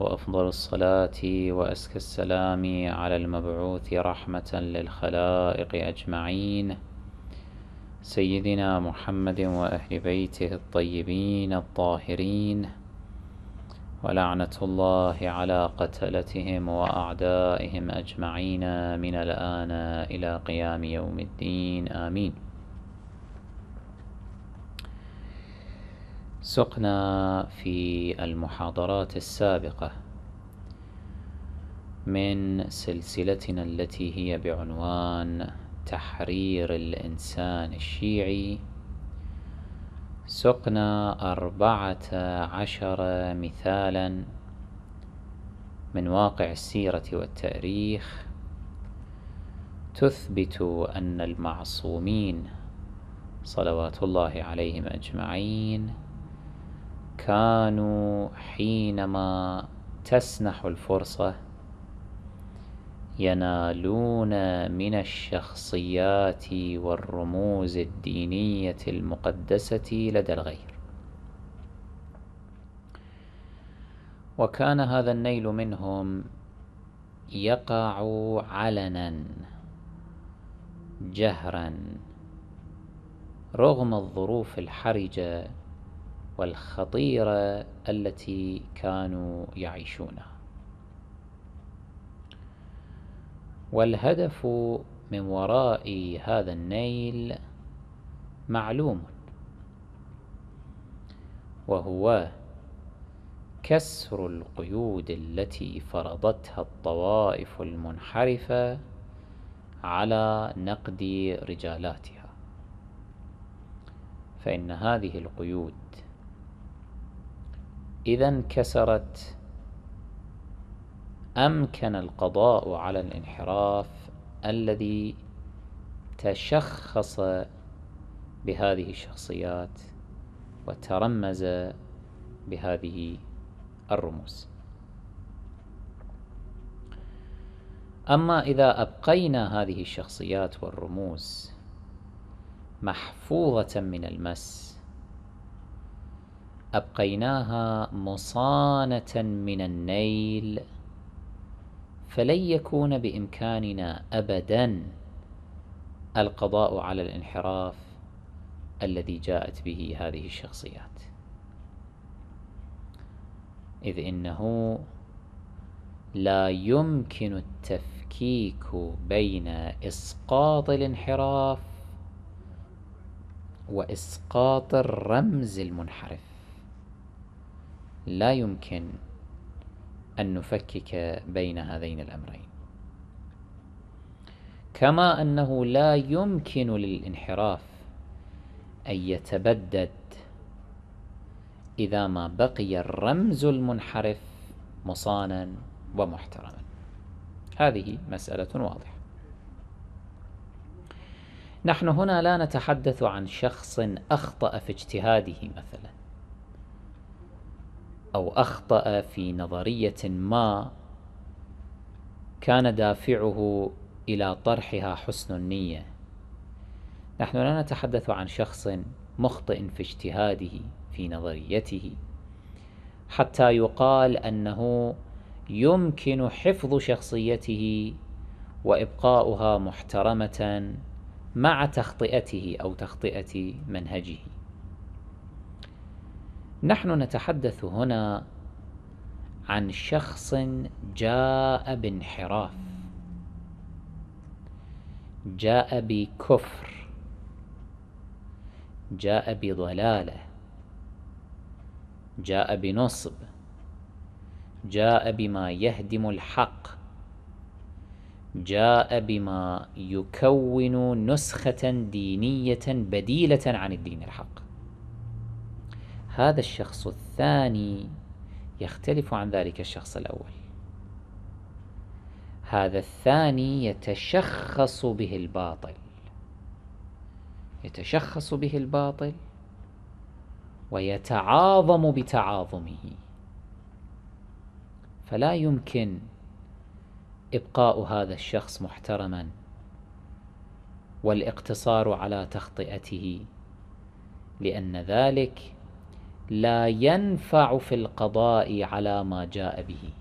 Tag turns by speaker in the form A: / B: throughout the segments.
A: وأفضل الصلاة وأزكى السلام على المبعوث رحمة للخلائق أجمعين سيدنا محمد وأهل بيته الطيبين الطاهرين ولعنة الله على قتلتهم وأعدائهم أجمعين من الآن إلى قيام يوم الدين آمين سقنا في المحاضرات السابقة من سلسلتنا التي هي بعنوان تحرير الإنسان الشيعي سقنا أربعة عشر مثالا من واقع السيرة والتاريخ تثبت أن المعصومين صلوات الله عليهم أجمعين كانوا حينما تسنح الفرصة ينالون من الشخصيات والرموز الدينية المقدسة لدى الغير وكان هذا النيل منهم يقع علنا جهرا رغم الظروف الحرجة والخطيرة التي كانوا يعيشونها والهدف من وراء هذا النيل معلوم وهو كسر القيود التي فرضتها الطوائف المنحرفة على نقد رجالاتها فإن هذه القيود إذا انكسرت أمكن القضاء على الانحراف الذي تشخص بهذه الشخصيات وترمز بهذه الرموز أما إذا أبقينا هذه الشخصيات والرموز محفوظة من المس أبقيناها مصانة من النيل فلن يكون بإمكاننا أبدا القضاء على الانحراف الذي جاءت به هذه الشخصيات إذ إنه لا يمكن التفكيك بين إسقاط الانحراف وإسقاط الرمز المنحرف لا يمكن أن نفكك بين هذين الأمرين كما أنه لا يمكن للانحراف أن يتبدد إذا ما بقي الرمز المنحرف مصانا ومحترما هذه مسألة واضحة نحن هنا لا نتحدث عن شخص أخطأ في اجتهاده مثلا أو أخطأ في نظرية ما كان دافعه إلى طرحها حسن النية نحن لا نتحدث عن شخص مخطئ في اجتهاده في نظريته حتى يقال أنه يمكن حفظ شخصيته وإبقاؤها محترمة مع تخطئته أو تخطئة منهجه نحن نتحدث هنا عن شخص جاء بانحراف جاء بكفر جاء بضلاله جاء بنصب جاء بما يهدم الحق جاء بما يكون نسخة دينية بديلة عن الدين الحق هذا الشخص الثاني يختلف عن ذلك الشخص الأول هذا الثاني يتشخص به الباطل يتشخص به الباطل ويتعاظم بتعاظمه فلا يمكن إبقاء هذا الشخص محترما والاقتصار على تخطئته لأن ذلك لا ينفع في القضاء على ما جاء به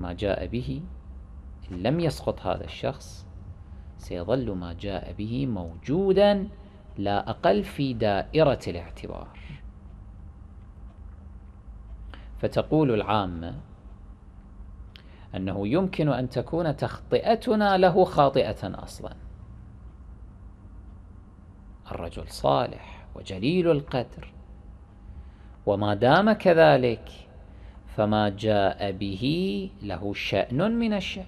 A: ما جاء به إن لم يسقط هذا الشخص سيظل ما جاء به موجودا لا أقل في دائرة الاعتبار فتقول العامة أنه يمكن أن تكون تخطئتنا له خاطئة أصلا الرجل صالح وجليل القدر وما دام كذلك فما جاء به له شأن من الشأن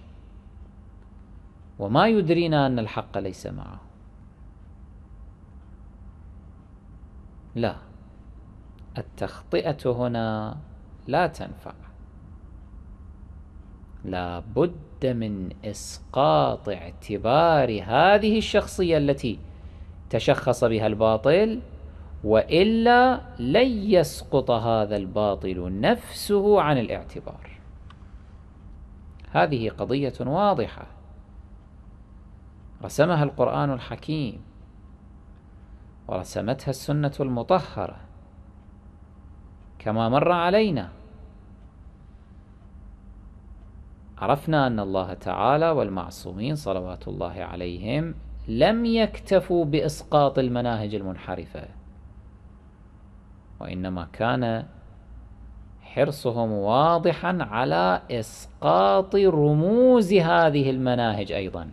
A: وما يدرينا أن الحق ليس معه لا التخطئة هنا لا تنفع لا بد من إسقاط اعتبار هذه الشخصية التي تشخص بها الباطل وإلا لن يسقط هذا الباطل نفسه عن الاعتبار هذه قضية واضحة رسمها القرآن الحكيم ورسمتها السنة المطهرة كما مر علينا عرفنا أن الله تعالى والمعصومين صلوات الله عليهم لم يكتفوا بإسقاط المناهج المنحرفة وإنما كان حرصهم واضحا على إسقاط رموز هذه المناهج أيضا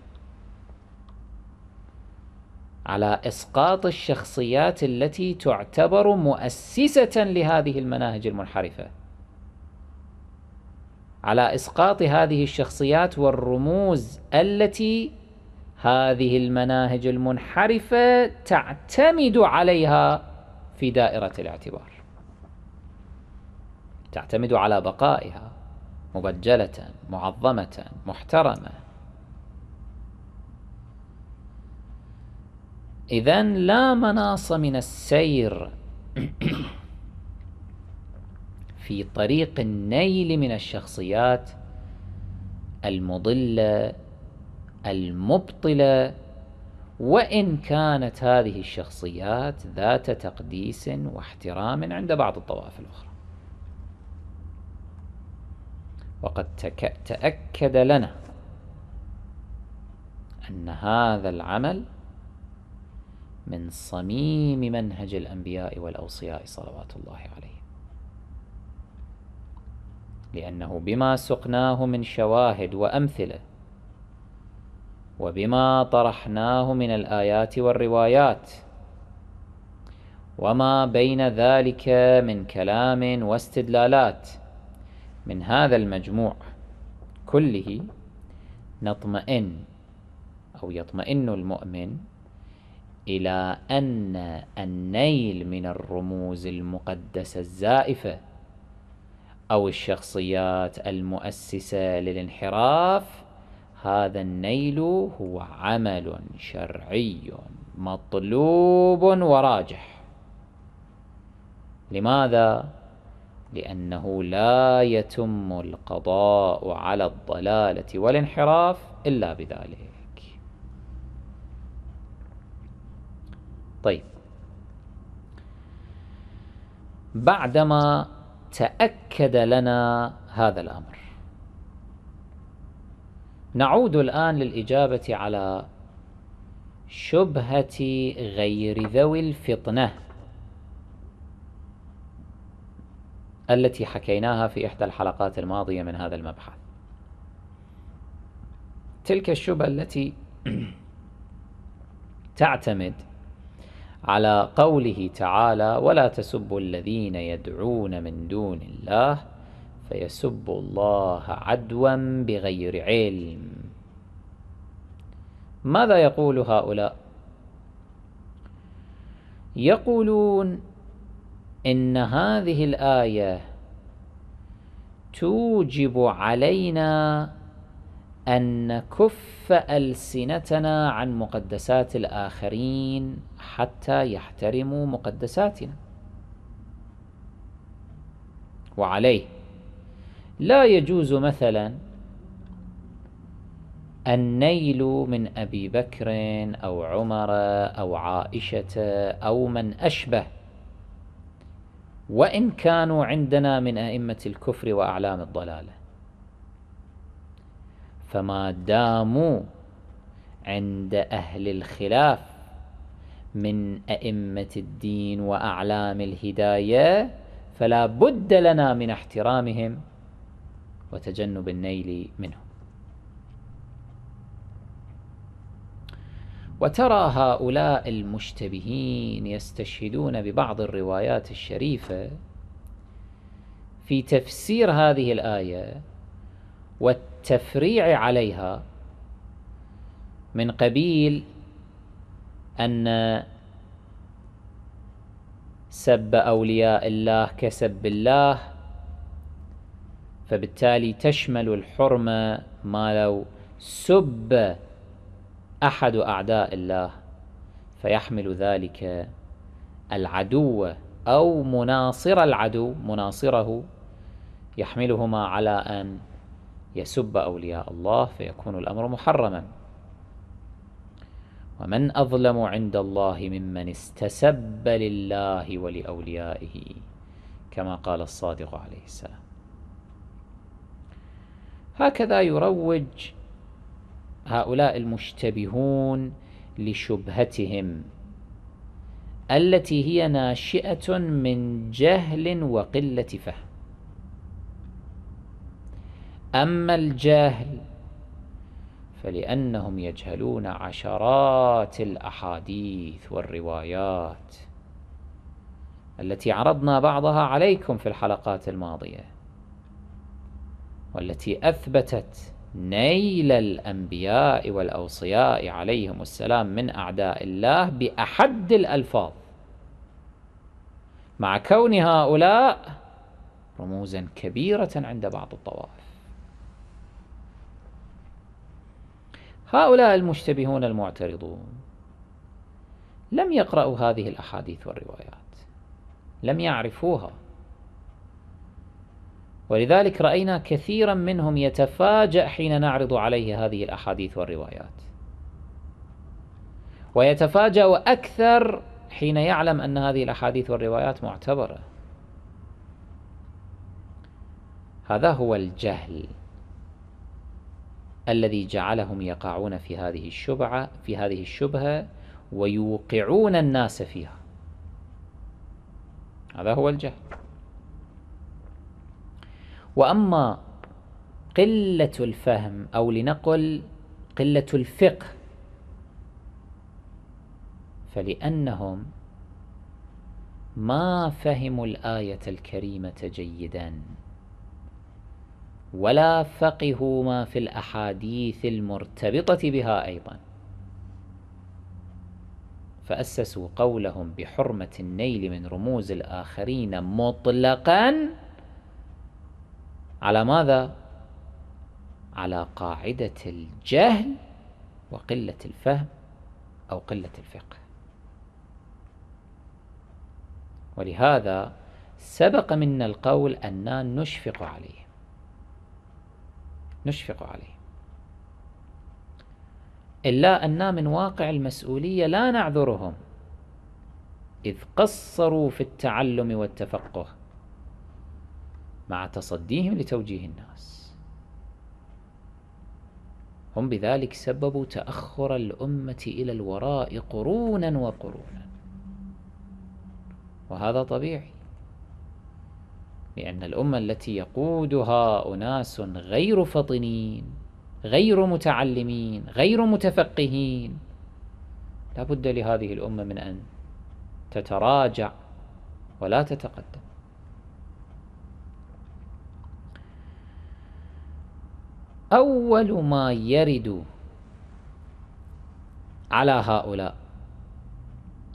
A: على إسقاط الشخصيات التي تعتبر مؤسسة لهذه المناهج المنحرفة على إسقاط هذه الشخصيات والرموز التي هذه المناهج المنحرفة تعتمد عليها في دائرة الاعتبار تعتمد على بقائها مبجلة معظمة محترمة إذا لا مناص من السير في طريق النيل من الشخصيات المضلة المبطلة وإن كانت هذه الشخصيات ذات تقديس واحترام عند بعض الطوائف الأخرى وقد تأكد لنا أن هذا العمل من صميم منهج الأنبياء والأوصياء صلوات الله عليهم لأنه بما سقناه من شواهد وأمثلة وبما طرحناه من الآيات والروايات وما بين ذلك من كلام واستدلالات من هذا المجموع كله نطمئن أو يطمئن المؤمن إلى أن النيل من الرموز المقدسة الزائفة أو الشخصيات المؤسسة للانحراف هذا النيل هو عمل شرعي مطلوب وراجح لماذا؟ لأنه لا يتم القضاء على الضلالة والانحراف إلا بذلك طيب بعدما تأكد لنا هذا الأمر نعود الآن للإجابة على شبهة غير ذوي الفطنة التي حكيناها في إحدى الحلقات الماضية من هذا المبحث تلك الشبهة التي تعتمد على قوله تعالى ولا تسبوا الذين يدعون من دون الله فيسب الله عدوا بغير علم ماذا يقول هؤلاء يقولون ان هذه الايه توجب علينا ان نكف السنتنا عن مقدسات الاخرين حتى يحترموا مقدساتنا وعليه لا يجوز مثلا النيل من أبي بكر أو عمر أو عائشة أو من أشبه وإن كانوا عندنا من أئمة الكفر وأعلام الضلالة فما داموا عند أهل الخلاف من أئمة الدين وأعلام الهداية فلا بد لنا من احترامهم وتجنب النيل منه وترى هؤلاء المشتبهين يستشهدون ببعض الروايات الشريفة في تفسير هذه الآية والتفريع عليها من قبيل أن سب أولياء الله كسب الله فبالتالي تشمل الحرمة ما لو سب أحد أعداء الله فيحمل ذلك العدو أو مناصر العدو مناصره يحملهما على أن يسب أولياء الله فيكون الأمر محرما ومن أظلم عند الله ممن استسب لله ولأوليائه كما قال الصادق عليه السلام هكذا يروج هؤلاء المشتبهون لشبهتهم التي هي ناشئة من جهل وقلة فهم أما الجهل فلأنهم يجهلون عشرات الأحاديث والروايات التي عرضنا بعضها عليكم في الحلقات الماضيه والتي أثبتت نيل الأنبياء والأوصياء عليهم السلام من أعداء الله بأحد الألفاظ مع كون هؤلاء رموزا كبيرة عند بعض الطوائف هؤلاء المشتبهون المعترضون لم يقرأوا هذه الأحاديث والروايات لم يعرفوها ولذلك رأينا كثيرا منهم يتفاجأ حين نعرض عليه هذه الأحاديث والروايات ويتفاجأ أكثر حين يعلم أن هذه الأحاديث والروايات معتبرة هذا هو الجهل الذي جعلهم يقعون في هذه الشبعة في هذه الشبهة ويوقعون الناس فيها هذا هو الجهل وأما قلة الفهم أو لنقل قلة الفقه فلأنهم ما فهموا الآية الكريمة جيدا ولا فقهوا ما في الأحاديث المرتبطة بها أيضا فأسسوا قولهم بحرمة النيل من رموز الآخرين مطلقاً على ماذا؟ على قاعدة الجهل وقلة الفهم أو قلة الفقه ولهذا سبق منا القول أننا نشفق عليه نشفق عليه إلا أننا من واقع المسؤولية لا نعذرهم إذ قصروا في التعلم والتفقه مع تصديهم لتوجيه الناس هم بذلك سببوا تأخر الأمة إلى الوراء قرونا وقرونا وهذا طبيعي لأن الأمة التي يقودها أناس غير فطنين غير متعلمين غير متفقهين لا بد لهذه الأمة من أن تتراجع ولا تتقدم أول ما يرد على هؤلاء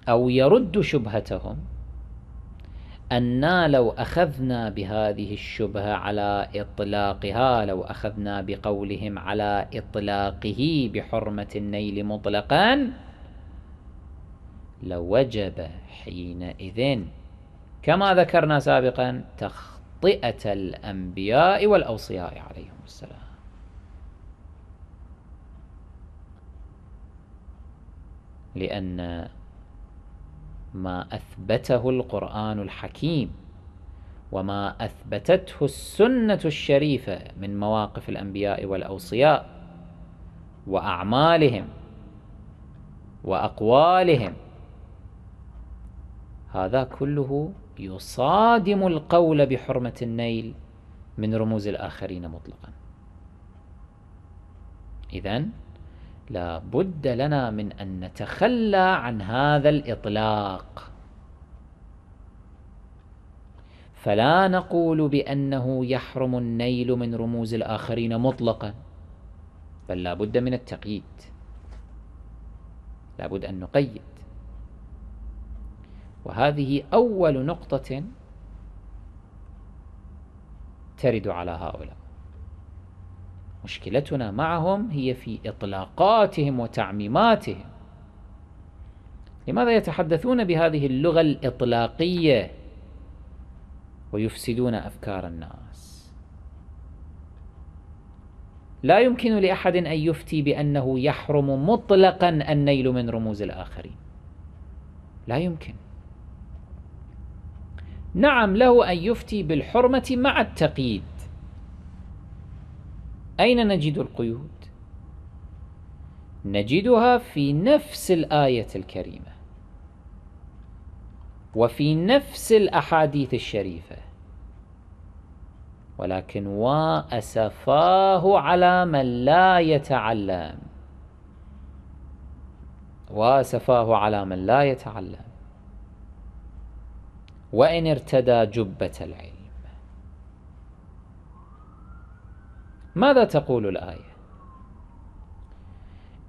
A: أو يرد شبهتهم أنا لو أخذنا بهذه الشبهة على إطلاقها لو أخذنا بقولهم على إطلاقه بحرمة النيل مطلقا لوجب حينئذ كما ذكرنا سابقا تخطئة الأنبياء والأوصياء عليهم السلام لأن ما أثبته القرآن الحكيم وما أثبتته السنة الشريفة من مواقف الأنبياء والأوصياء وأعمالهم وأقوالهم هذا كله يصادم القول بحرمة النيل من رموز الآخرين مطلقا إذن لا بد لنا من أن نتخلى عن هذا الإطلاق فلا نقول بأنه يحرم النيل من رموز الآخرين مطلقا بل لا بد من التقييد لا بد أن نقيد وهذه أول نقطة ترد على هؤلاء مشكلتنا معهم هي في إطلاقاتهم وتعميماتهم لماذا يتحدثون بهذه اللغة الإطلاقية ويفسدون أفكار الناس لا يمكن لأحد أن يفتي بأنه يحرم مطلقا النيل من رموز الآخرين لا يمكن نعم له أن يفتي بالحرمة مع التقييد أين نجد القيود؟ نجدها في نفس الآية الكريمة وفي نفس الأحاديث الشريفة ولكن وأسفاه على من لا يتعلم وأسفاه على من لا يتعلم وإن ارتدى جبة العلم ماذا تقول الآية؟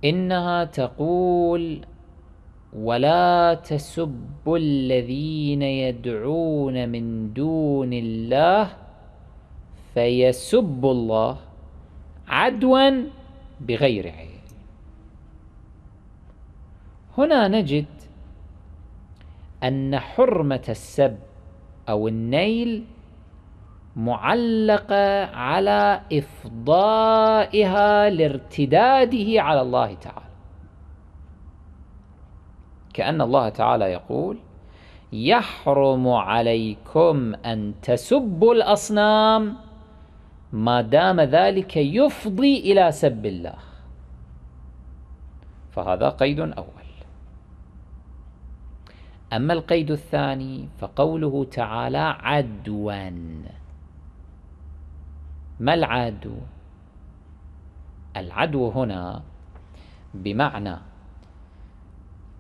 A: إنها تقول ولا تسبوا الذين يدعون من دون الله فيسبوا الله عدوا بغير علم هنا نجد أن حرمة السب أو النيل معلقة على إفضائها لارتداده على الله تعالى كأن الله تعالى يقول يحرم عليكم أن تسبوا الأصنام ما دام ذلك يفضي إلى سب الله فهذا قيد أول أما القيد الثاني فقوله تعالى عدواً ما العدو العدو هنا بمعنى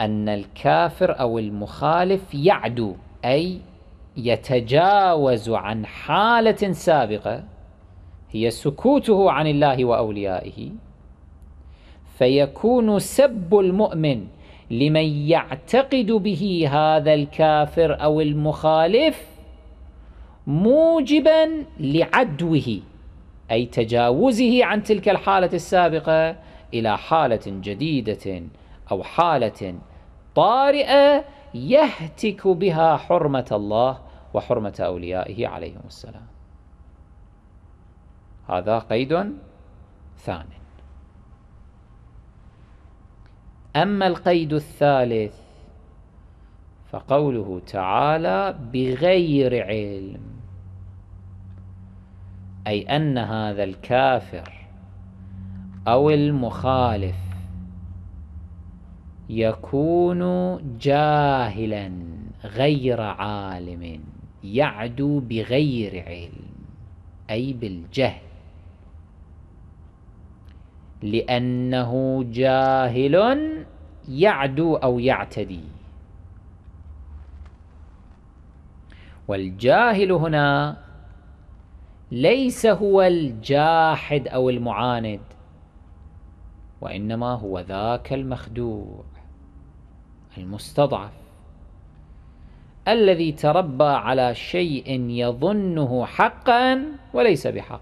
A: أن الكافر أو المخالف يعدو أي يتجاوز عن حالة سابقة هي سكوته عن الله وأوليائه فيكون سب المؤمن لمن يعتقد به هذا الكافر أو المخالف موجبا لعدوه أي تجاوزه عن تلك الحالة السابقة إلى حالة جديدة أو حالة طارئة يهتك بها حرمة الله وحرمة أوليائه عليهم السلام هذا قيد ثان أما القيد الثالث فقوله تعالى بغير علم أي أن هذا الكافر أو المخالف يكون جاهلا غير عالم يعدو بغير علم أي بالجهل لأنه جاهل يعدو أو يعتدي والجاهل هنا ليس هو الجاحد أو المعاند وإنما هو ذاك المخدوع المستضعف الذي تربى على شيء يظنه حقا وليس بحق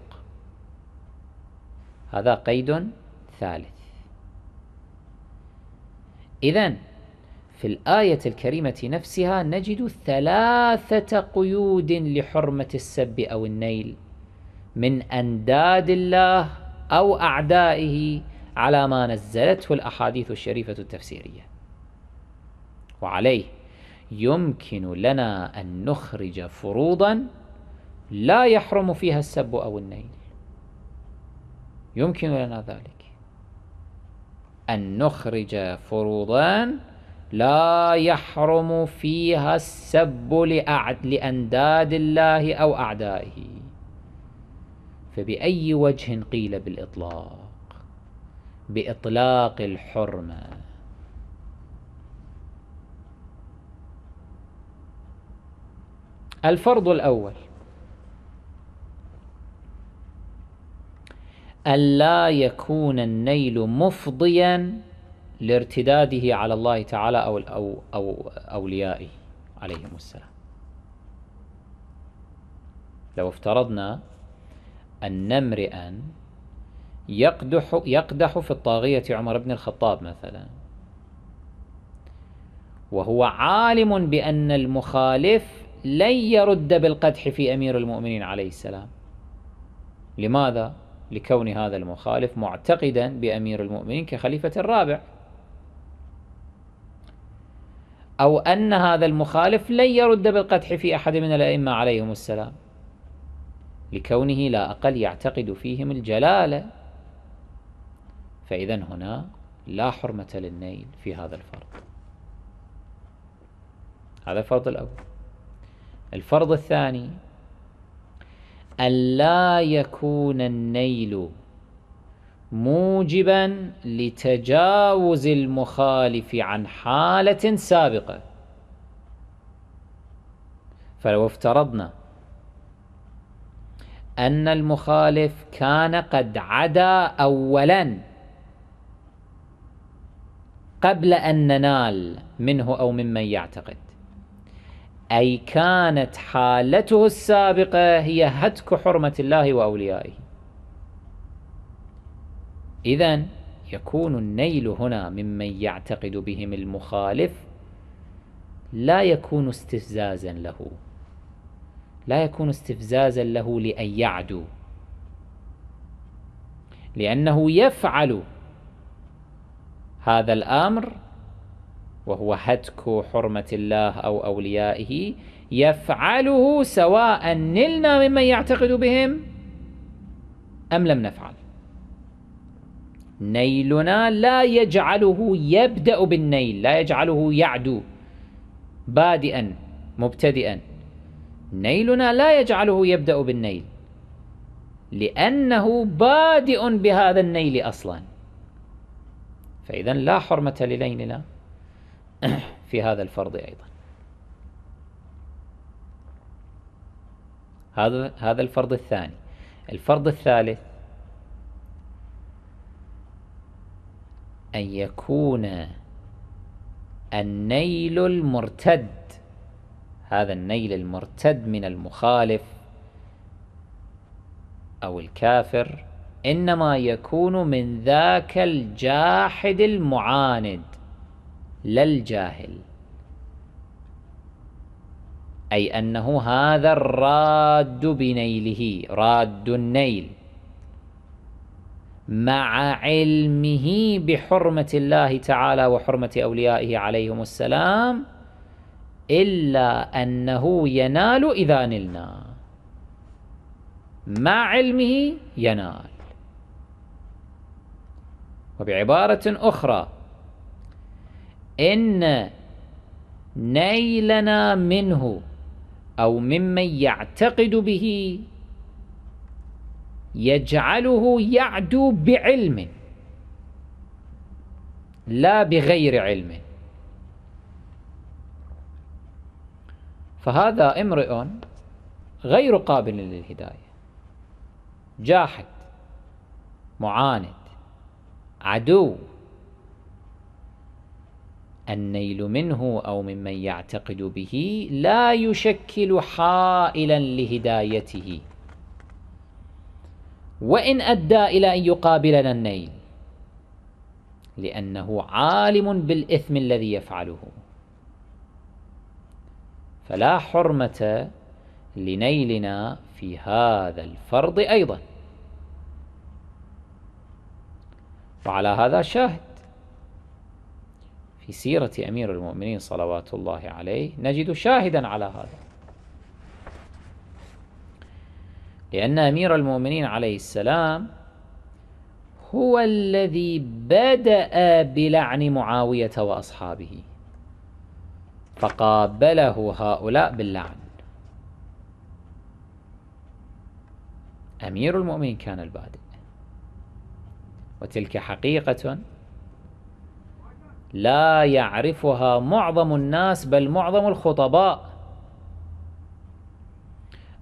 A: هذا قيد ثالث إذا في الآية الكريمة نفسها نجد ثلاثة قيود لحرمة السب أو النيل من أنداد الله أو أعدائه على ما نزلته الأحاديث الشريفة التفسيرية وعليه يمكن لنا أن نخرج فروضا لا يحرم فيها السب أو النيل يمكن لنا ذلك أن نخرج فروضا لا يحرم فيها السب لأنداد الله أو أعدائه فبأي وجه قيل بالإطلاق بإطلاق الحرمة الفرض الأول ألا يكون النيل مفضيا لارتداده على الله تعالى أو, أو, أو أوليائه عليهم السلام لو افترضنا أن امرئا يقدح, يقدح في الطاغية عمر بن الخطاب مثلا وهو عالم بأن المخالف لن يرد بالقدح في أمير المؤمنين عليه السلام لماذا؟ لكون هذا المخالف معتقدا بأمير المؤمنين كخليفة الرابع أو أن هذا المخالف لن يرد بالقدح في أحد من الأئمة عليهم السلام لكونه لا أقل يعتقد فيهم الجلالة فإذا هنا لا حرمة للنيل في هذا الفرض هذا الفرض الأول الفرض الثاني ألا يكون النيل موجبا لتجاوز المخالف عن حالة سابقة فلو افترضنا أن المخالف كان قد عدا أولا قبل أن ننال منه أو ممن يعتقد أي كانت حالته السابقة هي هتك حرمة الله وأوليائه إذا يكون النيل هنا ممن يعتقد بهم المخالف لا يكون استفزازا له لا يكون استفزازا له لأن يعدو لأنه يفعل هذا الأمر وهو هتك حرمة الله أو أوليائه يفعله سواء نلنا ممن يعتقد بهم أم لم نفعل نيلنا لا يجعله يبدأ بالنيل لا يجعله يعدو بادئا مبتدئا نيلنا لا يجعله يبدأ بالنيل لأنه بادئ بهذا النيل أصلا فإذا لا حرمة لنيلنا في هذا الفرض أيضا هذا هذا الفرض الثاني الفرض الثالث أن يكون النيل المرتد هذا النيل المرتد من المخالف أو الكافر إنما يكون من ذاك الجاحد المعاند لا الجاهل أي أنه هذا الراد بنيله راد النيل مع علمه بحرمة الله تعالى وحرمة أوليائه عليهم السلام إلا أنه ينال إذا نلنا مع علمه ينال وبعبارة أخرى إن نيلنا منه أو ممن يعتقد به يجعله يعدو بعلم لا بغير علم فهذا امرئ غير قابل للهداية جاحد معاند عدو النيل منه أو ممن يعتقد به لا يشكل حائلا لهدايته وإن أدى إلى أن يقابلنا النيل لأنه عالم بالإثم الذي يفعله فلا حرمة لنيلنا في هذا الفرض أيضا وعلى هذا شاهد في سيرة أمير المؤمنين صلوات الله عليه نجد شاهدا على هذا لأن أمير المؤمنين عليه السلام هو الذي بدأ بلعن معاوية وأصحابه فقابله هؤلاء باللعن أمير المؤمنين كان البادئ وتلك حقيقة لا يعرفها معظم الناس بل معظم الخطباء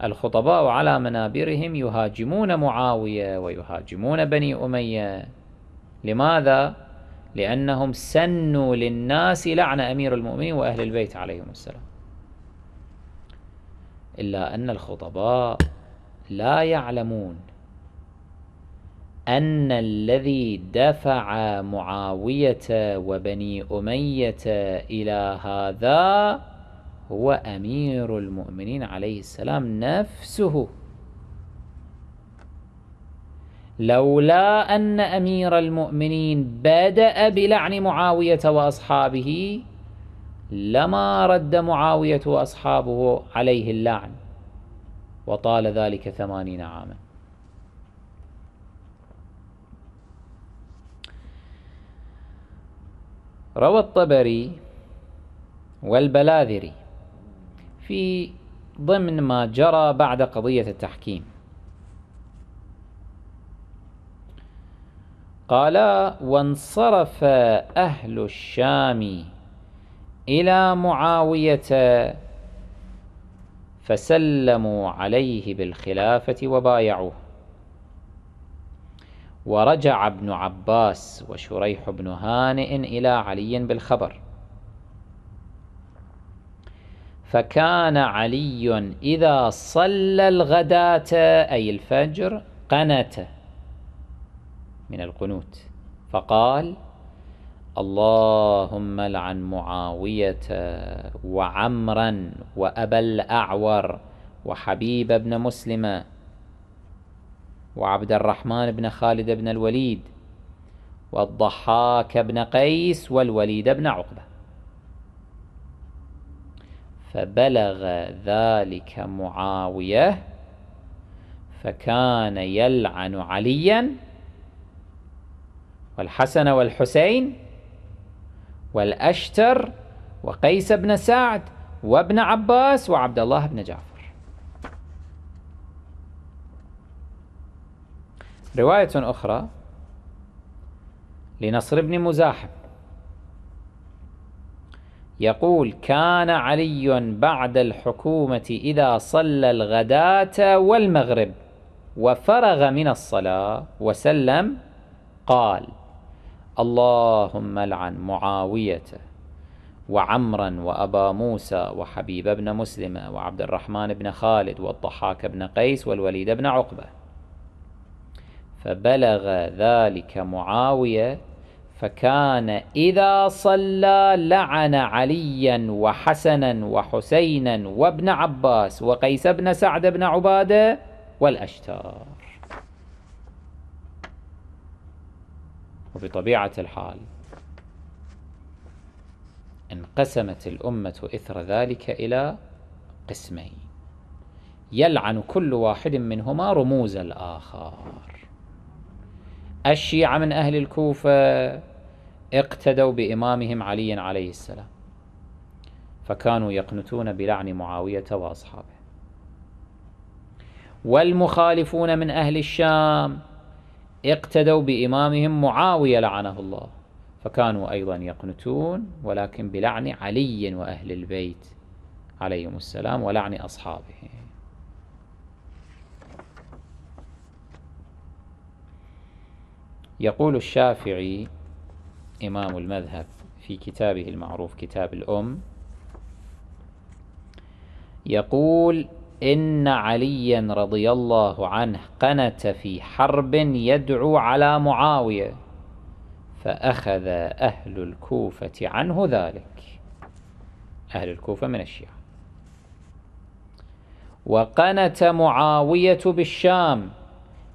A: الخطباء على منابرهم يهاجمون معاوية ويهاجمون بني أمية لماذا؟ لأنهم سنوا للناس لعن أمير المؤمنين وأهل البيت عليهم السلام إلا أن الخطباء لا يعلمون أن الذي دفع معاوية وبني أمية إلى هذا هو أمير المؤمنين عليه السلام نفسه لولا أن أمير المؤمنين بدأ بلعن معاوية وأصحابه لما رد معاوية وأصحابه عليه اللعن وطال ذلك ثمانين عاما روى الطبري والبلاذري في ضمن ما جرى بعد قضية التحكيم قال وانصرف أهل الشام إلى معاوية فسلموا عليه بالخلافة وبايعوه ورجع ابن عباس وشريح بن هانئ إلى علي بالخبر فكان علي إذا صلى الغداة أي الفجر قنت من القنوت فقال اللهم لعن معاوية وعمرا وأبا الأعور وحبيب بن مسلم وعبد الرحمن بن خالد بن الوليد والضحاك بن قيس والوليد بن عقبة فبلغ ذلك معاوية فكان يلعن عليا والحسن والحسين والأشتر وقيس بن سعد وابن عباس وعبد الله بن جعفر رواية أخرى لنصر بن مزاحم يقول كان علي بعد الحكومة إذا صلى الغداة والمغرب وفرغ من الصلاة وسلم قال اللهم لعن معاوية وعمرا وأبا موسى وحبيب بن مسلم وعبد الرحمن بن خالد والضحاك بن قيس والوليد بن عقبة فبلغ ذلك معاوية فكان إذا صلى لعن عليا وحسنا وحسينا وابن عباس وقيس بن سعد بن عبادة والأشتار وبطبيعة الحال انقسمت الأمة إثر ذلك إلى قسمين يلعن كل واحد منهما رموز الآخر الشيعة من أهل الكوفة اقتدوا بإمامهم علي عليه السلام فكانوا يقنتون بلعن معاوية وأصحابه والمخالفون من أهل الشام اقتدوا بإمامهم معاوية لعنه الله فكانوا أيضا يقنتون ولكن بلعن علي وأهل البيت عليهم السلام ولعن أصحابه يقول الشافعي إمام المذهب في كتابه المعروف كتاب الأم يقول إن عليا رضي الله عنه قنت في حرب يدعو على معاوية فأخذ أهل الكوفة عنه ذلك أهل الكوفة من الشيعة وقنت معاوية بالشام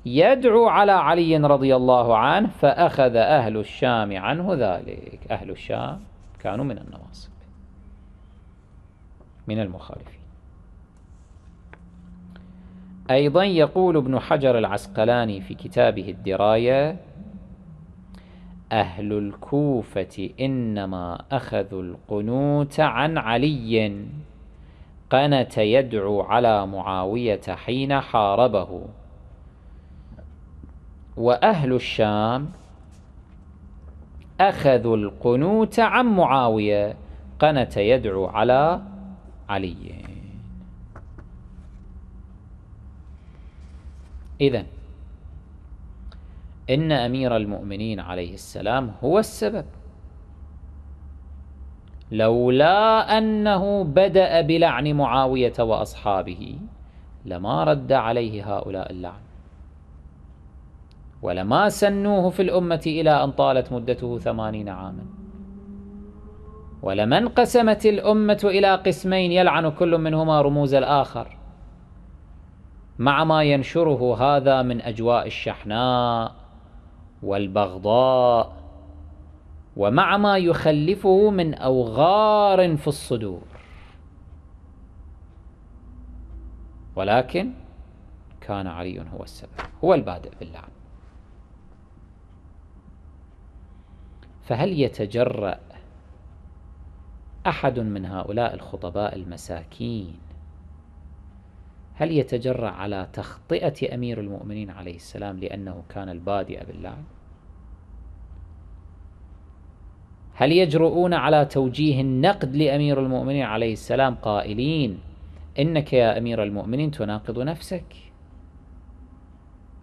A: يدعو على علي رضي الله عنه فأخذ أهل الشام عنه ذلك أهل الشام كانوا من النواصب من المخالفين أيضا يقول ابن حجر العسقلاني في كتابه الدراية أهل الكوفة إنما أخذوا القنوت عن علي قنت يدعو على معاوية حين حاربه وأهل الشام أخذوا القنوت عن معاوية قنت يدعو على علي إذا إن أمير المؤمنين عليه السلام هو السبب لولا أنه بدأ بلعن معاوية وأصحابه لما رد عليه هؤلاء اللعن ولما سنوه في الأمة إلى أن طالت مدته ثمانين عاما ولما انقسمت الأمة إلى قسمين يلعن كل منهما رموز الآخر مع ما ينشره هذا من أجواء الشحناء والبغضاء ومع ما يخلفه من أوغار في الصدور ولكن كان علي هو السبب هو البادئ باللعن فهل يتجرأ أحد من هؤلاء الخطباء المساكين هل يتجرأ على تخطئة أمير المؤمنين عليه السلام لأنه كان البادئ باللعن؟ هل يجرؤون على توجيه النقد لأمير المؤمنين عليه السلام قائلين إنك يا أمير المؤمنين تناقض نفسك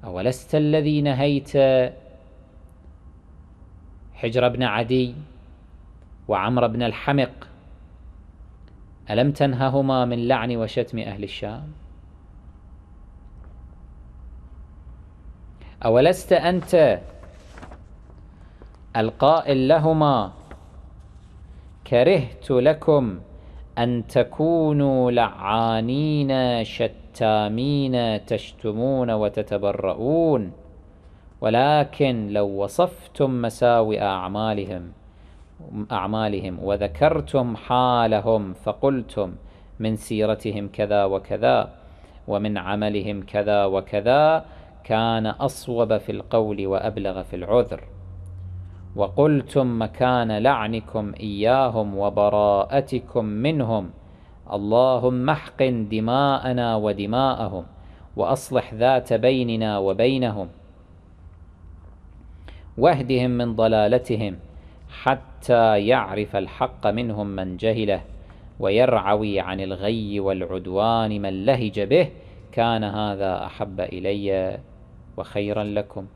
A: أولست الذي نهيت حجر بن عدي وعمر بن الحمق ألم تنههما من لعن وشتم أهل الشام؟ أولست أنت القائل لهما كرهت لكم أن تكونوا لعانين شتامين تشتمون وتتبرؤون ولكن لو وصفتم مساوئ أعمالهم أعمالهم وذكرتم حالهم فقلتم من سيرتهم كذا وكذا ومن عملهم كذا وكذا كان أصوب في القول وأبلغ في العذر وقلتم مكان لعنكم إياهم وبراءتكم منهم اللهم احقن دماءنا ودماءهم وأصلح ذات بيننا وبينهم واهدهم من ضلالتهم حتى يعرف الحق منهم من جهله ويرعوي عن الغي والعدوان من لهج به كان هذا أحب إليّ وخيرا لكم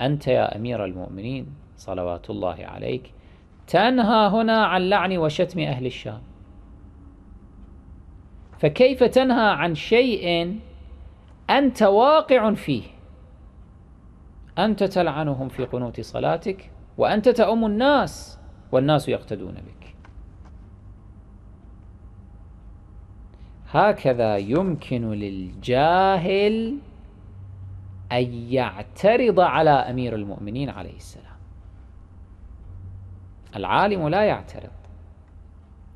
A: أنت يا أمير المؤمنين صلوات الله عليك تنهى هنا عن لعن وشتم أهل الشام فكيف تنهى عن شيء أنت واقع فيه أنت تلعنهم في قنوت صلاتك وأنت تأم الناس والناس يقتدون بك هكذا يمكن للجاهل أن يعترض على أمير المؤمنين عليه السلام العالم لا يعترض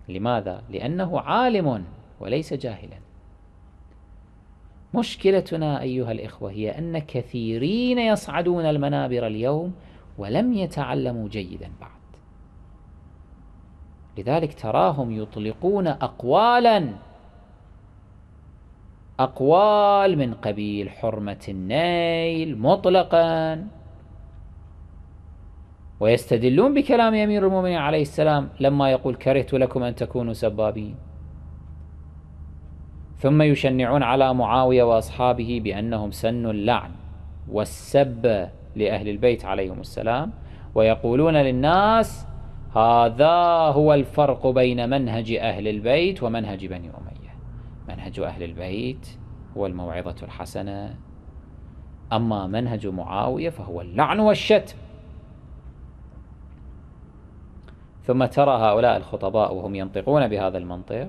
A: لماذا؟ لأنه عالم وليس جاهلا مشكلتنا أيها الإخوة هي أن كثيرين يصعدون المنابر اليوم ولم يتعلموا جيدا بعد لذلك تراهم يطلقون أقوالا أقوال من قبيل حرمة النيل مطلقا ويستدلون بكلام أمير المؤمنين عليه السلام لما يقول كرهت لكم أن تكونوا سبابين ثم يشنعون على معاوية وأصحابه بأنهم سنوا اللعن والسب لأهل البيت عليهم السلام ويقولون للناس هذا هو الفرق بين منهج أهل البيت ومنهج بني أمية منهج أهل البيت هو الموعظة الحسنة أما منهج معاوية فهو اللعن والشتم ثم ترى هؤلاء الخطباء وهم ينطقون بهذا المنطق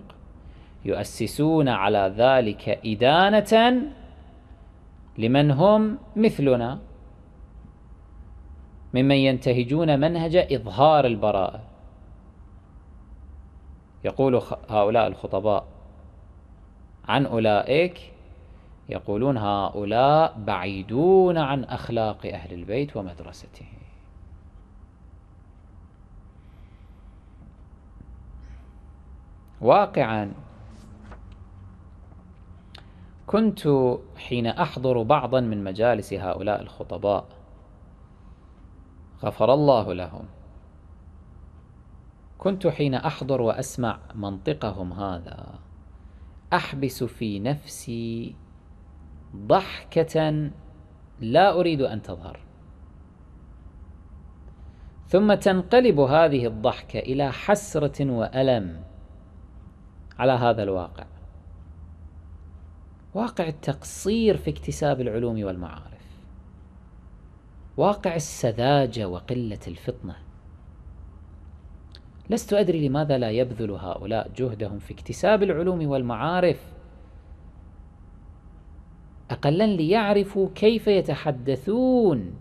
A: يؤسسون على ذلك إدانة لمن هم مثلنا ممن ينتهجون منهج إظهار البراءة يقول هؤلاء الخطباء عن أولئك يقولون هؤلاء بعيدون عن أخلاق أهل البيت ومدرسته واقعا كنت حين أحضر بعضا من مجالس هؤلاء الخطباء غفر الله لهم كنت حين أحضر وأسمع منطقهم هذا احبس في نفسي ضحكه لا اريد ان تظهر ثم تنقلب هذه الضحكه الى حسره والم على هذا الواقع واقع التقصير في اكتساب العلوم والمعارف واقع السذاجه وقله الفطنه لست أدري لماذا لا يبذل هؤلاء جهدهم في اكتساب العلوم والمعارف أقلا ليعرفوا كيف يتحدثون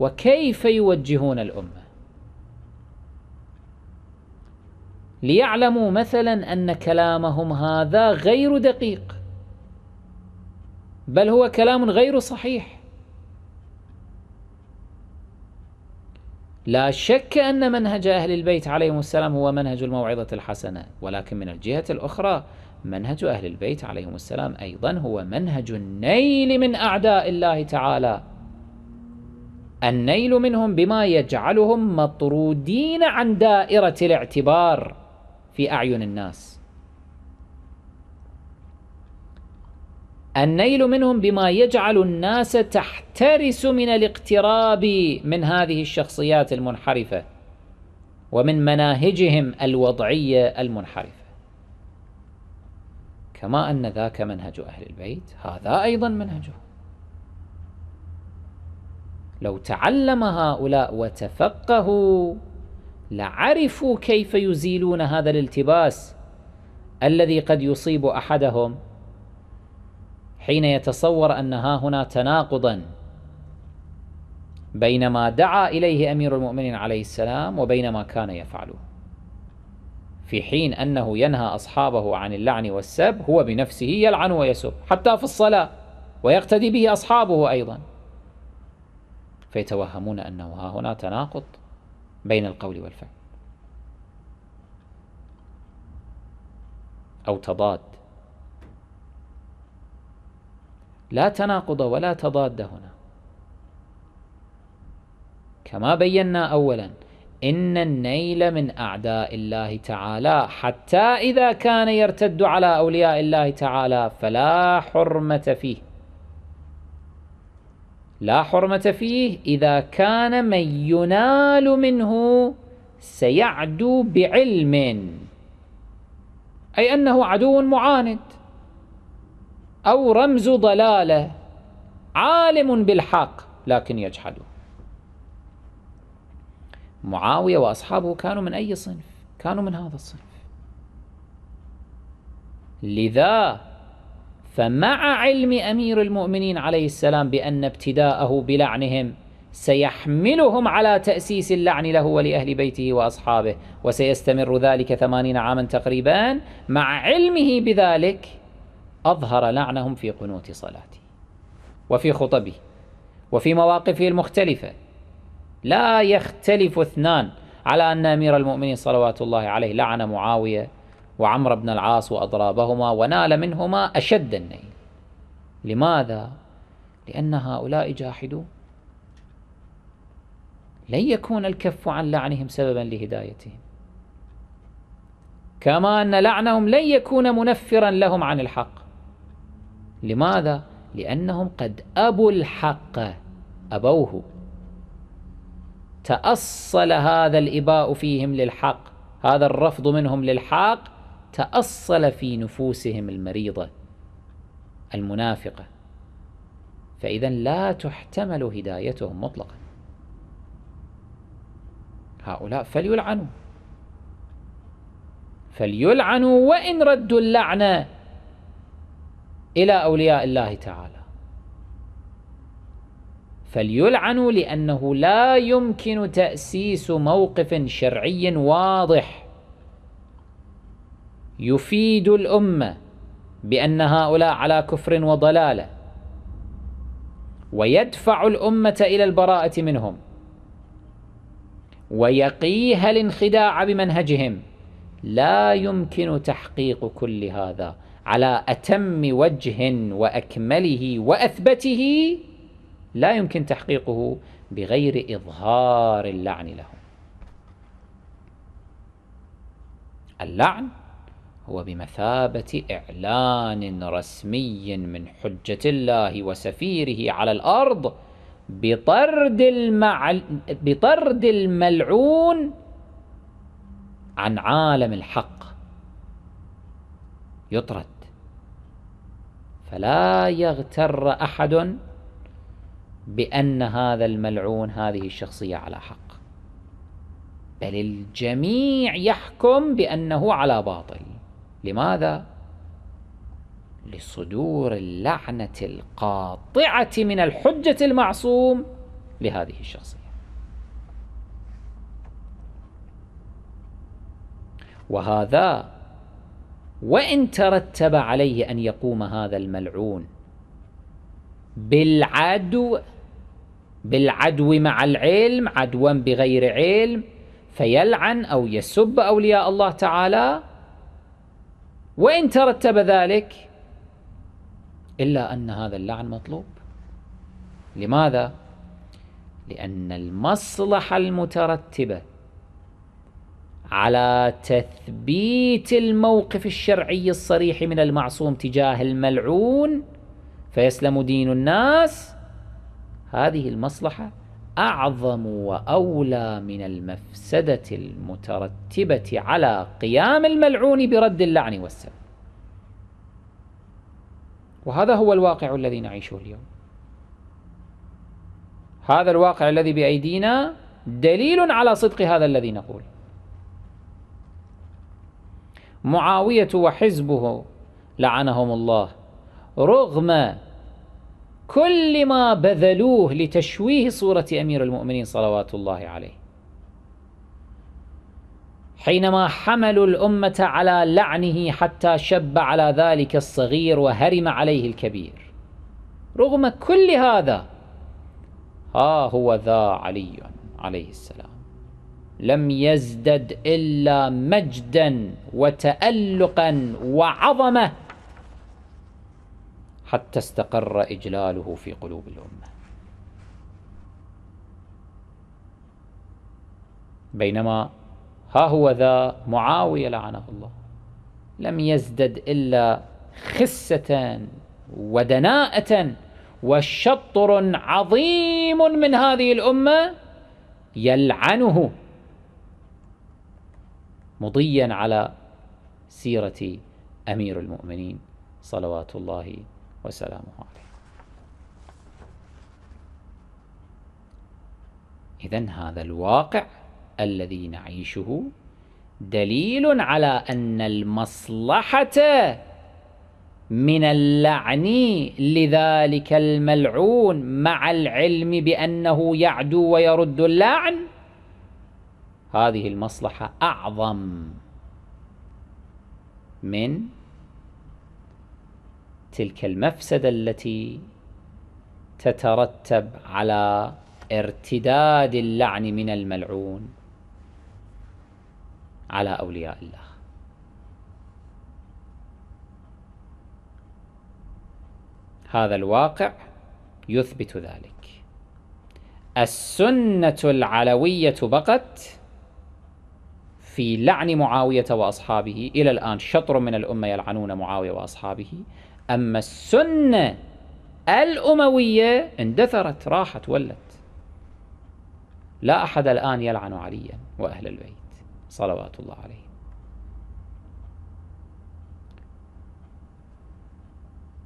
A: وكيف يوجهون الأمة ليعلموا مثلا أن كلامهم هذا غير دقيق بل هو كلام غير صحيح لا شك أن منهج أهل البيت عليهم السلام هو منهج الموعظة الحسنة ولكن من الجهة الأخرى منهج أهل البيت عليهم السلام أيضا هو منهج النيل من أعداء الله تعالى النيل منهم بما يجعلهم مطرودين عن دائرة الاعتبار في أعين الناس النيل منهم بما يجعل الناس تحترس من الاقتراب من هذه الشخصيات المنحرفة ومن مناهجهم الوضعية المنحرفة كما أن ذاك منهج أهل البيت هذا أيضا منهجه لو تعلم هؤلاء وتفقهوا لعرفوا كيف يزيلون هذا الالتباس الذي قد يصيب أحدهم حين يتصور أن ها هنا تناقضا بين ما دعا إليه أمير المؤمنين عليه السلام وبين ما كان يفعله في حين أنه ينهى أصحابه عن اللعن والسب هو بنفسه يلعن ويسب حتى في الصلاة ويقتدي به أصحابه أيضا فيتوهمون أنه ها هنا تناقض بين القول والفعل أو تضاد لا تناقض ولا تضاد هنا كما بينا أولا إن النيل من أعداء الله تعالى حتى إذا كان يرتد على أولياء الله تعالى فلا حرمة فيه لا حرمة فيه إذا كان من ينال منه سيعدو بعلم أي أنه عدو معاند أو رمز ضلالة عالم بالحق لكن يجحده معاوية وأصحابه كانوا من أي صنف كانوا من هذا الصنف لذا فمع علم أمير المؤمنين عليه السلام بأن ابتداءه بلعنهم سيحملهم على تأسيس اللعن له ولأهل بيته وأصحابه وسيستمر ذلك ثمانين عاما تقريبا مع علمه بذلك أظهر لعنهم في قنوت صلاته وفي خطبه وفي مواقفه المختلفة لا يختلف اثنان على أن أمير المؤمنين صلوات الله عليه لعن معاوية وعمر بن العاص وأضرابهما ونال منهما أشد النيل لماذا؟ لأن هؤلاء جاحدون لن يكون الكف عن لعنهم سببا لهدايتهم كما أن لعنهم لن يكون منفرا لهم عن الحق لماذا؟ لأنهم قد أبوا الحق أبوه تأصل هذا الإباء فيهم للحق هذا الرفض منهم للحق تأصل في نفوسهم المريضة المنافقة فإذا لا تحتمل هدايتهم مطلقا هؤلاء فليلعنوا فليلعنوا وإن ردوا اللعنة إلى أولياء الله تعالى فليلعنوا لأنه لا يمكن تأسيس موقف شرعي واضح يفيد الأمة بأن هؤلاء على كفر وضلالة ويدفع الأمة إلى البراءة منهم ويقيها الانخداع بمنهجهم لا يمكن تحقيق كل هذا على أتم وجه وأكمله وأثبته لا يمكن تحقيقه بغير إظهار اللعن له اللعن هو بمثابة إعلان رسمي من حجة الله وسفيره على الأرض بطرد, المعل... بطرد الملعون عن عالم الحق يطرد فلا يغتر أحد بأن هذا الملعون هذه الشخصية على حق بل الجميع يحكم بأنه على باطل لماذا؟ لصدور اللعنة القاطعة من الحجة المعصوم لهذه الشخصية وهذا وإن ترتب عليه أن يقوم هذا الملعون بالعدو بالعدو مع العلم عدوا بغير علم فيلعن أو يسب أولياء الله تعالى وإن ترتب ذلك إلا أن هذا اللعن مطلوب لماذا؟ لأن المصلحة المترتبة على تثبيت الموقف الشرعي الصريح من المعصوم تجاه الملعون فيسلم دين الناس هذه المصلحة أعظم وأولى من المفسدة المترتبة على قيام الملعون برد اللعن والسب وهذا هو الواقع الذي نعيشه اليوم هذا الواقع الذي بأيدينا دليل على صدق هذا الذي نقول معاوية وحزبه لعنهم الله رغم كل ما بذلوه لتشويه صورة أمير المؤمنين صلوات الله عليه حينما حملوا الأمة على لعنه حتى شب على ذلك الصغير وهرم عليه الكبير رغم كل هذا ها هو ذا علي عليه السلام لم يزدد إلا مجدا وتألقا وعظمة حتى استقر إجلاله في قلوب الأمة بينما ها هو ذا معاوية لعنه الله لم يزدد إلا خسة ودناءة وشطر عظيم من هذه الأمة يلعنه مضيا على سيرة أمير المؤمنين صلوات الله وسلامه عليه إذا هذا الواقع الذي نعيشه دليل على أن المصلحة من اللعن لذلك الملعون مع العلم بأنه يعدو ويرد اللعن هذه المصلحة أعظم من تلك المفسدة التي تترتب على ارتداد اللعن من الملعون على أولياء الله هذا الواقع يثبت ذلك السنة العلوية بقت في لعن معاوية وأصحابه إلى الآن شطر من الأمة يلعنون معاوية وأصحابه أما السنة الأموية اندثرت راحت ولت لا أحد الآن يلعن عليا وأهل البيت صلوات الله عليه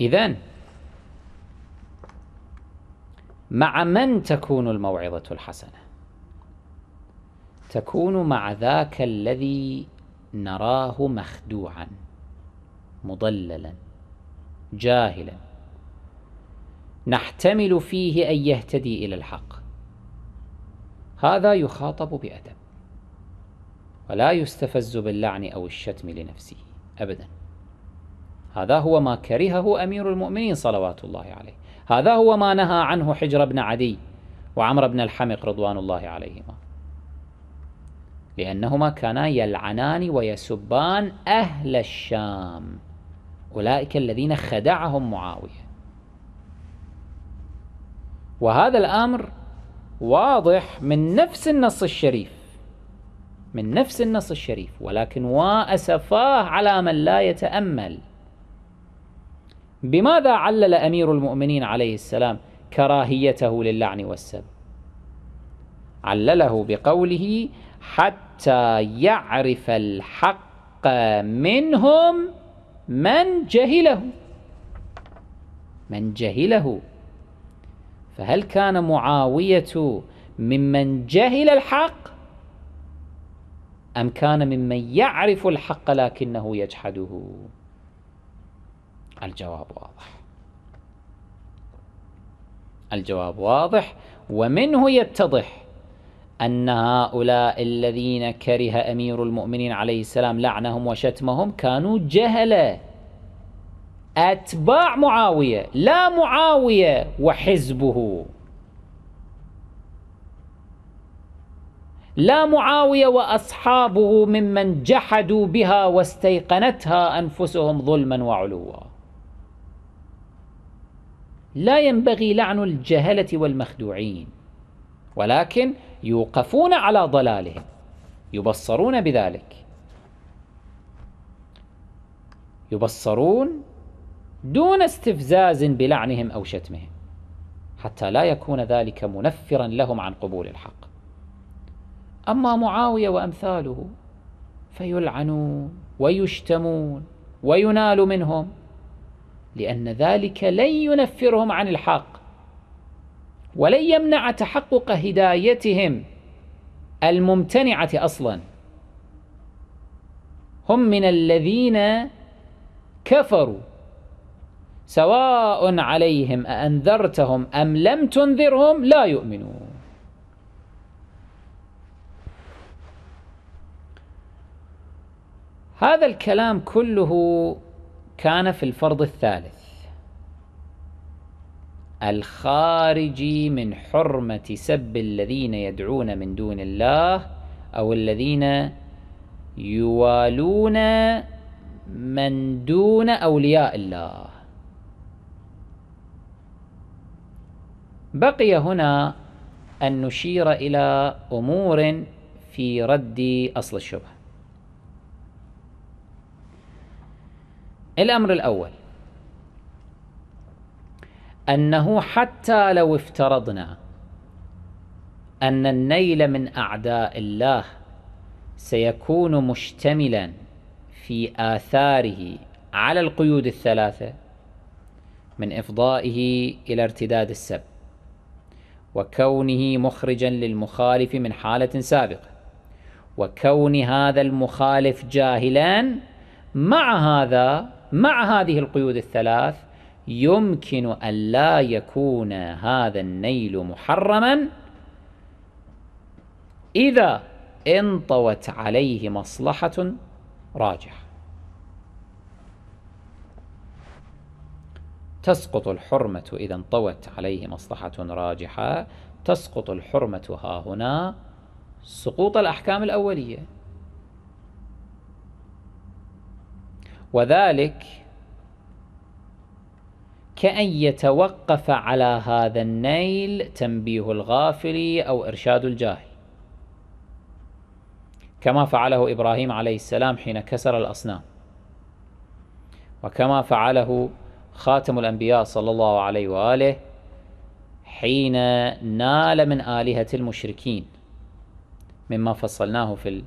A: إذا مع من تكون الموعظة الحسنة تكون مع ذاك الذي نراه مخدوعا مضللا جاهلا نحتمل فيه أن يهتدي إلى الحق هذا يخاطب بأدب ولا يستفز باللعن أو الشتم لنفسه أبدا هذا هو ما كرهه أمير المؤمنين صلوات الله عليه هذا هو ما نهى عنه حجر بن عدي وعمر بن الحمق رضوان الله عليهما بأنهما كانا يلعنان ويسبان أهل الشام أولئك الذين خدعهم معاوية وهذا الأمر واضح من نفس النص الشريف من نفس النص الشريف ولكن وأسفاه على من لا يتأمل بماذا علل أمير المؤمنين عليه السلام كراهيته للعن والسب علله بقوله حتى حتى يعرف الحق منهم من جهله من جهله فهل كان معاوية ممن جهل الحق أم كان ممن يعرف الحق لكنه يجحده الجواب واضح الجواب واضح ومنه يتضح أن هؤلاء الذين كره أمير المؤمنين عليه السلام لعنهم وشتمهم كانوا جهلة أتباع معاوية لا معاوية وحزبه لا معاوية وأصحابه ممن جحدوا بها واستيقنتها أنفسهم ظلما وعلوا لا ينبغي لعن الجهلة والمخدوعين ولكن يوقفون على ضلالهم يبصرون بذلك يبصرون دون استفزاز بلعنهم أو شتمهم حتى لا يكون ذلك منفرا لهم عن قبول الحق أما معاوية وأمثاله فيلعنون ويشتمون وينال منهم لأن ذلك لن ينفرهم عن الحق ولن يمنع تحقق هدايتهم الممتنعة أصلا هم من الذين كفروا سواء عليهم أأنذرتهم أم لم تنذرهم لا يؤمنون هذا الكلام كله كان في الفرض الثالث الخارج من حرمة سب الذين يدعون من دون الله أو الذين يوالون من دون أولياء الله بقي هنا أن نشير إلى أمور في رد أصل الشبهة الأمر الأول أنه حتى لو افترضنا أن النيل من أعداء الله سيكون مشتملا في آثاره على القيود الثلاثة من إفضائه إلى ارتداد السب وكونه مخرجا للمخالف من حالة سابقة وكون هذا المخالف جاهلا مع هذا مع هذه القيود الثلاث يمكن أن لا يكون هذا النيل محرما إذا انطوت عليه مصلحة راجحة تسقط الحرمة إذا انطوت عليه مصلحة راجحة تسقط الحرمة ها هنا سقوط الأحكام الأولية وذلك كأن يتوقف على هذا النيل تنبيه الغافل أو إرشاد الجاهل كما فعله إبراهيم عليه السلام حين كسر الأصنام وكما فعله خاتم الأنبياء صلى الله عليه وآله حين نال من آلهة المشركين مما فصلناه في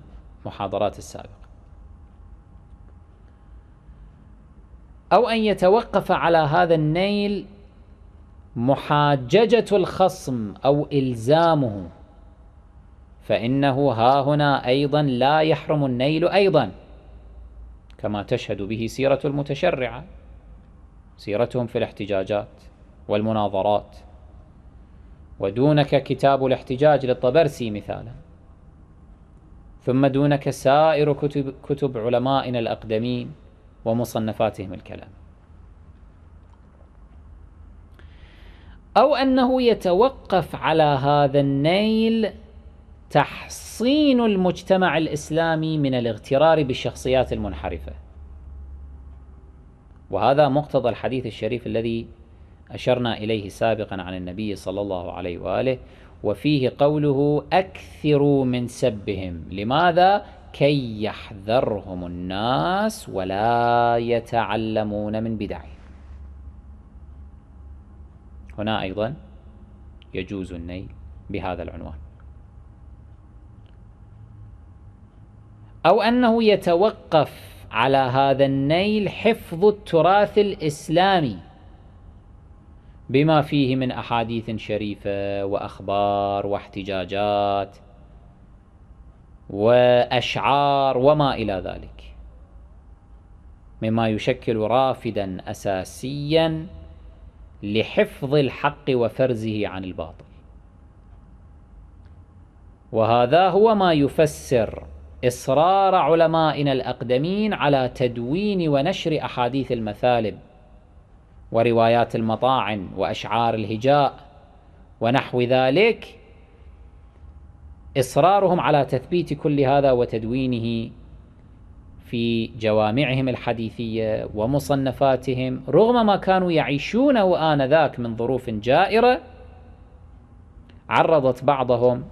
A: المحاضرات السابقة أو أن يتوقف على هذا النيل محاججة الخصم أو إلزامه فإنه ها هنا أيضا لا يحرم النيل أيضا كما تشهد به سيرة المتشرعة سيرتهم في الاحتجاجات والمناظرات ودونك كتاب الاحتجاج للطبرسي مثالا ثم دونك سائر كتب, كتب علمائنا الأقدمين ومصنفاتهم الكلام أو أنه يتوقف على هذا النيل تحصين المجتمع الإسلامي من الاغترار بالشخصيات المنحرفة وهذا مقتضى الحديث الشريف الذي أشرنا إليه سابقا عن النبي صلى الله عليه وآله وفيه قوله أكثروا من سبهم لماذا؟ كي يحذرهم الناس ولا يتعلمون من بدعهم هنا أيضا يجوز النيل بهذا العنوان أو أنه يتوقف على هذا النيل حفظ التراث الإسلامي بما فيه من أحاديث شريفة وأخبار واحتجاجات واشعار وما الى ذلك مما يشكل رافدا اساسيا لحفظ الحق وفرزه عن الباطل وهذا هو ما يفسر إصرار علمائنا الأقدمين على تدوين ونشر أحاديث المثالب وروايات المطاعن وأشعار الهجاء ونحو ذلك إصرارهم على تثبيت كل هذا وتدوينه في جوامعهم الحديثية ومصنفاتهم رغم ما كانوا يعيشون آنذاك من ظروف جائرة عرضت بعضهم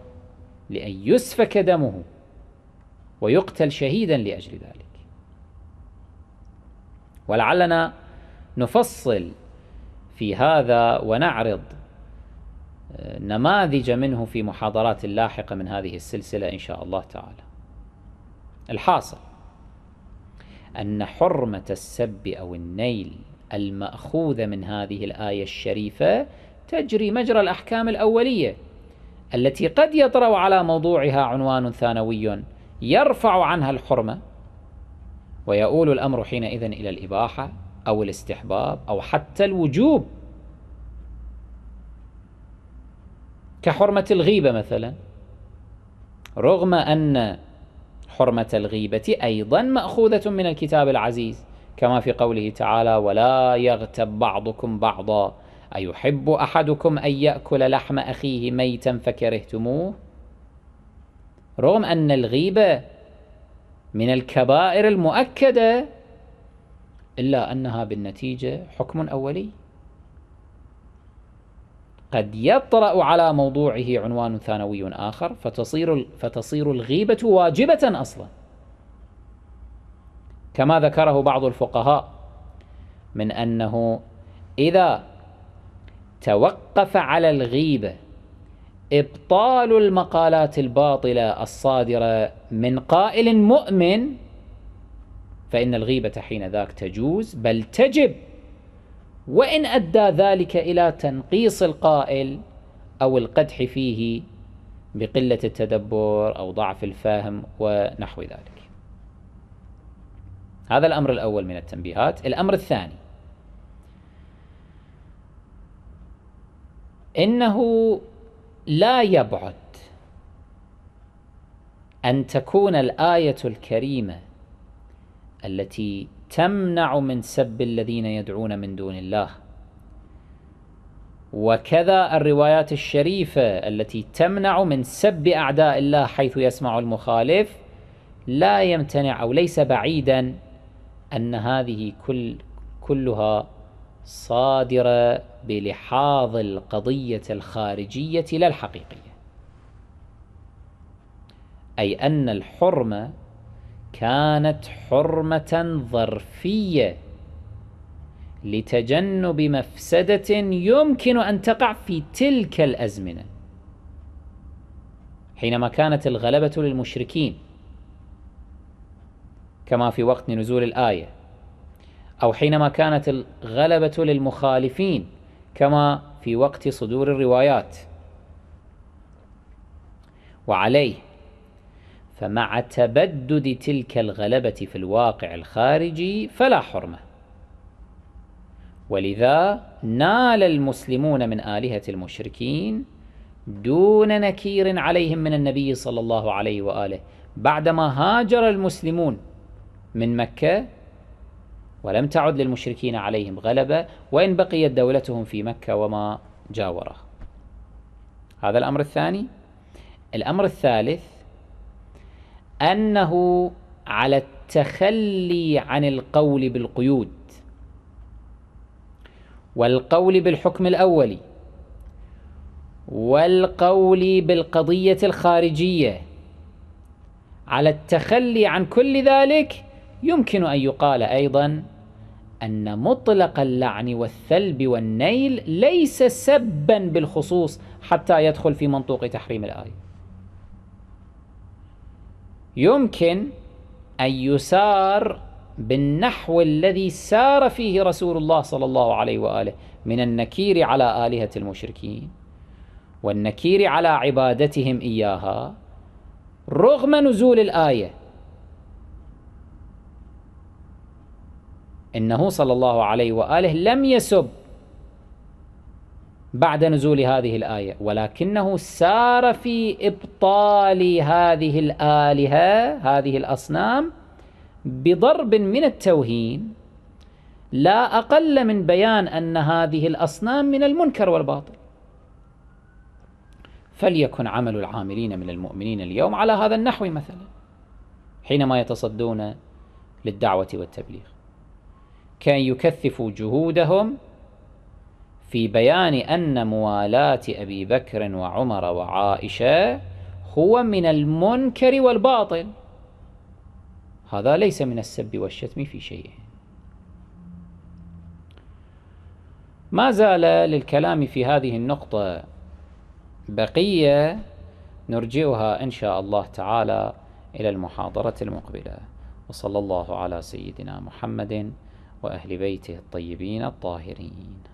A: لأن يسفك دمه ويقتل شهيدا لأجل ذلك ولعلنا نفصل في هذا ونعرض نماذج منه في محاضرات لاحقة من هذه السلسلة إن شاء الله تعالى الحاصل أن حرمة السب أو النيل المأخوذة من هذه الآية الشريفة تجري مجرى الأحكام الأولية التي قد يطرأ على موضوعها عنوان ثانوي يرفع عنها الحرمة ويؤول الأمر حينئذ إلى الإباحة أو الاستحباب أو حتى الوجوب كحرمة الغيبة مثلا رغم أن حرمة الغيبة أيضا مأخوذة من الكتاب العزيز كما في قوله تعالى ولا يغتب بعضكم بعضا أيحب أحدكم أن يأكل لحم أخيه ميتا فكرهتموه رغم أن الغيبة من الكبائر المؤكدة إلا أنها بالنتيجة حكم أولي قد يطرأ على موضوعه عنوان ثانوي آخر فتصير فتصير الغيبة واجبة أصلا كما ذكره بعض الفقهاء من أنه إذا توقف على الغيبة إبطال المقالات الباطلة الصادرة من قائل مؤمن فإن الغيبة حين ذاك تجوز بل تجب وإن أدى ذلك إلى تنقيص القائل أو القدح فيه بقلة التدبر أو ضعف الفهم ونحو ذلك هذا الأمر الأول من التنبيهات الأمر الثاني إنه لا يبعد أن تكون الآية الكريمة التي تمنع من سب الذين يدعون من دون الله وكذا الروايات الشريفة التي تمنع من سب أعداء الله حيث يسمع المخالف لا يمتنع أو ليس بعيدا أن هذه كل كلها صادرة بلحاظ القضية الخارجية لا الحقيقية أي أن الحرمة كانت حرمة ظرفية لتجنب مفسدة يمكن أن تقع في تلك الأزمنة حينما كانت الغلبة للمشركين كما في وقت نزول الآية أو حينما كانت الغلبة للمخالفين كما في وقت صدور الروايات وعليه فمع تبدد تلك الغلبة في الواقع الخارجي فلا حرمة ولذا نال المسلمون من آلهة المشركين دون نكير عليهم من النبي صلى الله عليه وآله بعدما هاجر المسلمون من مكة ولم تعد للمشركين عليهم غلبة وإن بقيت دولتهم في مكة وما جاورها هذا الأمر الثاني الأمر الثالث أنه على التخلي عن القول بالقيود والقول بالحكم الأولي والقول بالقضية الخارجية على التخلي عن كل ذلك يمكن أن يقال أيضا أن مطلق اللعن والثلب والنيل ليس سبا بالخصوص حتى يدخل في منطوق تحريم الآية يمكن أن يسار بالنحو الذي سار فيه رسول الله صلى الله عليه وآله من النكير على آلهة المشركين والنكير على عبادتهم إياها رغم نزول الآية إنه صلى الله عليه وآله لم يسب بعد نزول هذه الآية ولكنه سار في إبطال هذه الآلهة هذه الأصنام بضرب من التوهين لا أقل من بيان أن هذه الأصنام من المنكر والباطل فليكن عمل العاملين من المؤمنين اليوم على هذا النحو مثلا حينما يتصدون للدعوة والتبليغ كأن يكثفوا جهودهم في بيان أن موالاة أبي بكر وعمر وعائشة هو من المنكر والباطل هذا ليس من السب والشتم في شيء ما زال للكلام في هذه النقطة بقية نرجئها إن شاء الله تعالى إلى المحاضرة المقبلة وصلى الله على سيدنا محمد وأهل بيته الطيبين الطاهرين